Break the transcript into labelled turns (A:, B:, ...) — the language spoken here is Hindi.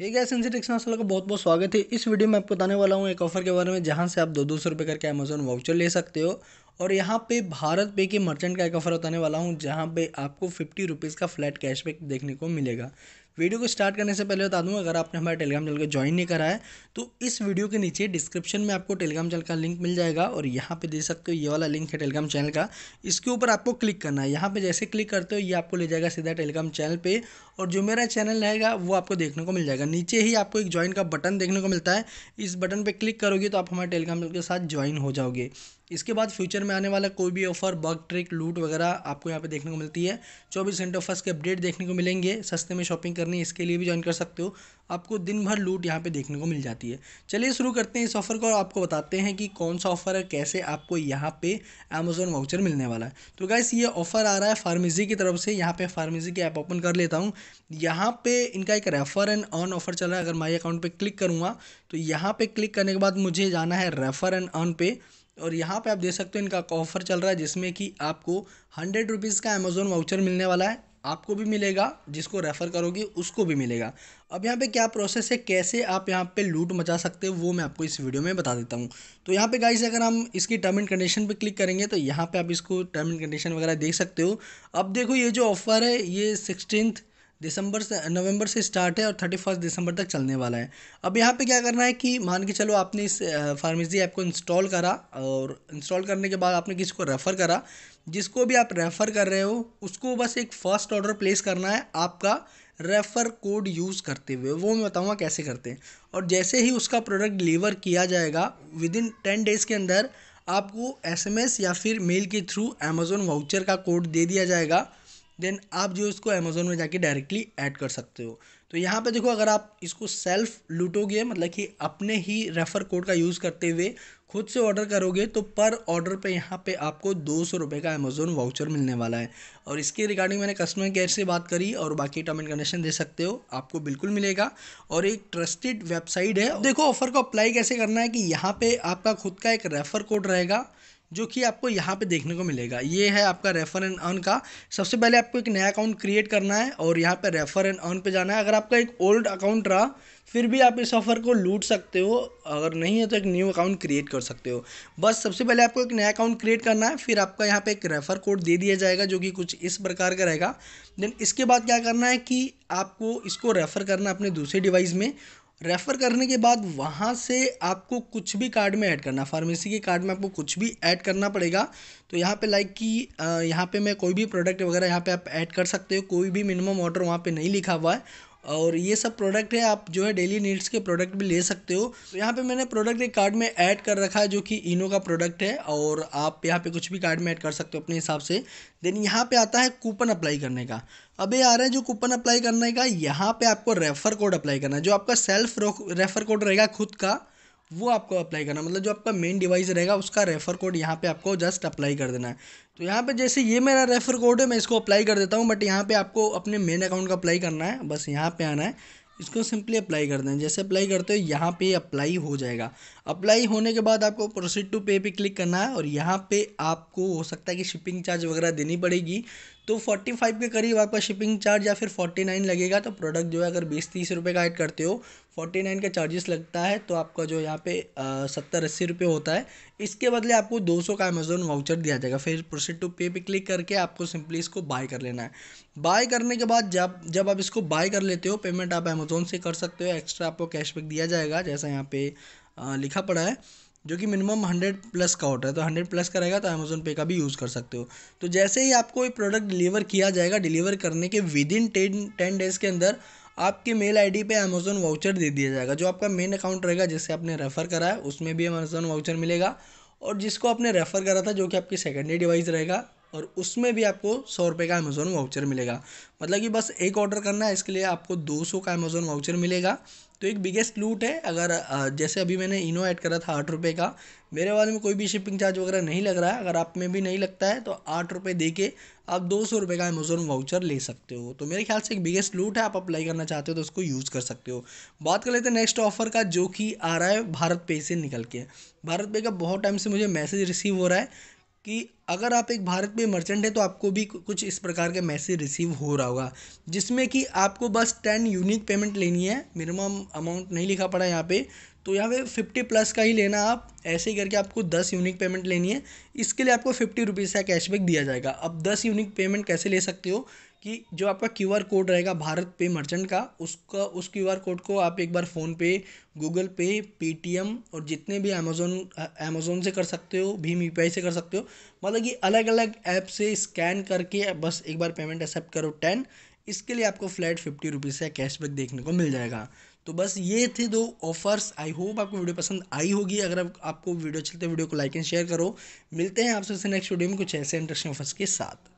A: हे गैस इंसिटिक्स नासल का बहुत बहुत स्वागत है इस वीडियो में आपको बताने वाला हूँ एक ऑफर के बारे में जहाँ से आप दो दो सौ रुपये करके अमेजन वाउचर ले सकते हो और यहाँ पे भारत पे के मर्चेंट का एक ऑफर बताने वाला हूँ जहाँ पे आपको फिफ्टी रुपीज़ का फ्लैट कैशबैक देखने को मिलेगा वीडियो को स्टार्ट करने से पहले बता दूँ अगर आपने हमारे टेलीग्राम चैनल को ज्वाइन नहीं करा है तो इस वीडियो के नीचे डिस्क्रिप्शन में आपको टेलीग्राम चैनल का लिंक मिल जाएगा और यहाँ पे दे सकते हो ये वाला लिंक है टेलीग्राम चैनल का इसके ऊपर आपको क्लिक करना है यहाँ पे जैसे क्लिक करते हो ये आपको ले जाएगा सीधा टेलीग्राम चैनल पर और जो मेरा चैनल रहेगा वो आपको देखने को मिल जाएगा नीचे ही आपको एक ज्वाइन का बटन देखने को मिलता है इस बटन पर क्लिक करोगे तो आप हमारे टेलीग्राम चैनल के साथ ज्वाइन हो जाओगे इसके बाद फ्यूचर में आने वाला कोई भी ऑफर बग ट्रिक लूट वगैरह आपको यहाँ पे देखने को मिलती है चौबीस घंटे ऑफर्स के अपडेट देखने को मिलेंगे सस्ते में शॉपिंग करनी इसके लिए भी ज्वाइन कर सकते हो आपको दिन भर लूट यहाँ पे देखने को मिल जाती है चलिए शुरू करते हैं इस ऑफर को और आपको बताते हैं कि कौन सा ऑफर है कैसे आपको यहाँ पर अमेजोन वाउचर मिलने वाला है तो गैस ये ऑफर आ रहा है फार्मेजी की तरफ से यहाँ पर फार्मेजी की ऐप ओपन कर लेता हूँ यहाँ पर इनका एक रेफर एंड ऑन ऑफर चल रहा है अगर माई अकाउंट पर क्लिक करूँगा तो यहाँ पर क्लिक करने के बाद मुझे जाना है रेफर एंड ऑन पे और यहाँ पे आप देख सकते हो इनका ऑफर चल रहा है जिसमें कि आपको हंड्रेड रुपीज़ का अमेज़ोन वाउचर मिलने वाला है आपको भी मिलेगा जिसको रेफ़र करोगे उसको भी मिलेगा अब यहाँ पे क्या प्रोसेस है कैसे आप यहाँ पे लूट मचा सकते हो वो मैं आपको इस वीडियो में बता देता हूँ तो यहाँ पे गाइस अगर हम इसकी टर्म एंड कंडीशन पे क्लिक करेंगे तो यहाँ पे आप इसको टर्म एंड कंडीशन वगैरह देख सकते हो अब देखो ये जो ऑफ़र है ये सिक्सटीन दिसंबर से नवंबर से स्टार्ट है और थर्टी फर्स्ट दिसंबर तक चलने वाला है अब यहाँ पे क्या करना है कि मान के चलो आपने इस फार्मेसी ऐप को इंस्टॉल करा और इंस्टॉल करने के बाद आपने किसी को रेफ़र करा जिसको भी आप रेफ़र कर रहे हो उसको बस एक फ़र्स्ट ऑर्डर प्लेस करना है आपका रेफ़र कोड यूज़ करते हुए वो मैं बताऊँगा कैसे करते हैं और जैसे ही उसका प्रोडक्ट डिलीवर किया जाएगा विद इन टेन डेज़ के अंदर आपको एसएमएस या फिर मेल के थ्रू अमेज़ोन वाउचर का कोड दे दिया जाएगा देन आप जो इसको अमेज़ोन में जाके डायरेक्टली ऐड कर सकते हो तो यहाँ पे देखो अगर आप इसको सेल्फ लूटोगे मतलब कि अपने ही रेफ़र कोड का यूज़ करते हुए खुद से ऑर्डर करोगे तो पर ऑर्डर पे यहाँ पे आपको दो सौ रुपये का अमेज़ोन वाउचर मिलने वाला है और इसके रिगार्डिंग मैंने कस्टमर केयर से बात करी और बाकी टर्म एंड कंडीशन दे सकते हो आपको बिल्कुल मिलेगा और एक ट्रस्टेड वेबसाइट है देखो ऑफ़र को अप्लाई कैसे करना है कि यहाँ पर आपका खुद का एक रेफ़र कोड रहेगा जो कि आपको यहाँ पे देखने को मिलेगा ये है आपका रेफर एंड अर्न का सबसे पहले आपको एक नया अकाउंट क्रिएट करना है और यहाँ पे रेफर एंड अर्न पे जाना है अगर आपका एक ओल्ड अकाउंट रहा फिर भी आप इस ऑफ़र को लूट सकते हो अगर नहीं है तो एक न्यू अकाउंट क्रिएट कर सकते हो बस सबसे पहले आपको एक नया अकाउंट क्रिएट करना है फिर आपका यहाँ पे एक रेफ़र कोड दे दिया जाएगा जो कि कुछ इस प्रकार का रहेगा देन इसके बाद क्या करना है कि आपको इसको रेफ़र करना अपने दूसरे डिवाइस में रेफ़र करने के बाद वहाँ से आपको कुछ भी कार्ड में ऐड करना फार्मेसी के कार्ड में आपको कुछ भी ऐड करना पड़ेगा तो यहाँ पे लाइक कि यहाँ पे मैं कोई भी प्रोडक्ट वगैरह यहाँ पे आप ऐड कर सकते हो कोई भी मिनिमम ऑर्डर वहाँ पे नहीं लिखा हुआ है और ये सब प्रोडक्ट है आप जो है डेली नीड्स के प्रोडक्ट भी ले सकते हो तो यहाँ पे मैंने प्रोडक्ट एक कार्ड में ऐड कर रखा है जो कि इनो का प्रोडक्ट है और आप यहाँ पे कुछ भी कार्ड में ऐड कर सकते हो अपने हिसाब से देन यहाँ पे आता है कूपन अप्लाई करने का अब ये आ रहा है जो कूपन अप्लाई करने का यहाँ पर आपको रेफर कोड अप्लाई करना है जो आपका सेल्फ रेफर कोड रहेगा खुद का वो आपको अप्लाई करना मतलब जो आपका मेन डिवाइस रहेगा उसका रेफर कोड यहाँ पे आपको जस्ट अप्लाई कर देना है तो यहाँ पे जैसे ये मेरा रेफर कोड है मैं इसको अप्लाई कर देता हूँ बट यहाँ पे आपको अपने मेन अकाउंट का अप्लाई करना है बस यहाँ पे आना है इसको सिंपली अप्लाई कर देना जैसे अप्लाई करते हो यहाँ पर अप्लाई हो जाएगा अप्लाई होने के बाद आपको प्रोसीड टू पे पर क्लिक करना है और यहाँ पर आपको हो सकता है कि शिपिंग चार्ज वगैरह देनी पड़ेगी तो 45 के करीब आपका शिपिंग चार्ज या फिर 49 लगेगा तो प्रोडक्ट जो है अगर बीस तीस रुपये का ऐड करते हो 49 का चार्जेस लगता है तो आपका जो यहाँ पे सत्तर अस्सी रुपये होता है इसके बदले आपको 200 का अमेजोन वाउचर दिया जाएगा फिर प्रोसीड टू पे पे क्लिक करके आपको सिंपली इसको बाय कर लेना है बाय करने के बाद जब जब आप इसको बाय कर लेते हो पेमेंट आप अमेज़ोन से कर सकते हो एक्स्ट्रा आपको कैशबैक दिया जाएगा जैसा यहाँ पे लिखा पड़ा है जो कि मिनिमम हंड्रेड प्लस का होता है तो हंड्रेड प्लस का रहेगा तो अमेज़ोन पे का भी यूज़ कर सकते हो तो जैसे ही आपको ये प्रोडक्ट डिलीवर किया जाएगा डिलीवर करने के within ten ten days के अंदर आपके मेल आईडी पे अमेज़ोन वाउचर दे दिया जाएगा जो आपका मेन अकाउंट रहेगा जिससे आपने रेफ़र करा है उसमें भी अमेज़ोन वाउचर मिलेगा और जिसको आपने रेफ़र करा था जो कि आपकी सेकेंडरी डिवाइस रहेगा और उसमें भी आपको सौ रुपये का अमेज़ोन वाउचर मिलेगा मतलब कि बस एक ऑर्डर करना है इसके लिए आपको दो सौ का अमेज़ोन वाउचर मिलेगा तो एक बिगेस्ट लूट है अगर जैसे अभी मैंने इनो ऐड करा था आठ रुपये का मेरे वाले में कोई भी शिपिंग चार्ज वगैरह नहीं लग रहा है अगर आप में भी नहीं लगता है तो आठ रुपये दे के आप दो सौ रुपये का अमेज़ोन वाउचर ले सकते हो तो मेरे ख्याल से एक बिगेस्ट लूट है आप अप्लाई करना चाहते हो तो उसको यूज़ कर सकते हो बात कर लेते हैं नेक्स्ट ऑफर का जो कि आ रहा है भारत पे से निकल के भारत पे का बहुत टाइम से मुझे मैसेज रिसीव हो रहा है कि अगर आप एक भारत में मर्चेंट है तो आपको भी कुछ इस प्रकार का मैसेज रिसीव हो रहा होगा जिसमें कि आपको बस टेन यूनिक पेमेंट लेनी है मिनिमम अमाउंट नहीं लिखा पड़ा यहाँ पे तो यहाँ पे फिफ्टी प्लस का ही लेना आप ऐसे ही करके आपको दस यूनिक पेमेंट लेनी है इसके लिए आपको फिफ्टी रुपीज़ का कैशबैक दिया जाएगा अब दस यूनिक पेमेंट कैसे ले सकते हो कि जो आपका क्यू आर कोड रहेगा भारत पे मर्चेंट का उसका उस क्यू आर कोड को आप एक बार फ़ोनपे गूगल पे पेटीएम और जितने भी अमेज़ोन अमेज़ोन से कर सकते हो भीम यू पी से कर सकते हो मतलब कि अलग अलग ऐप से स्कैन करके बस एक बार पेमेंट एक्सेप्ट करो टेन इसके लिए आपको फ्लैट फिफ्टी रुपीज़ का कैशबैक देखने को मिल जाएगा तो बस ये थे दो ऑफर्स आई होप आपको वीडियो पसंद आई होगी अगर आप, आपको वीडियो चलते वीडियो को लाइक एंड शेयर करो मिलते हैं आपसे नेक्स्ट वीडियो में कुछ ऐसे इंटरेस्टिंग ऑफर्स के साथ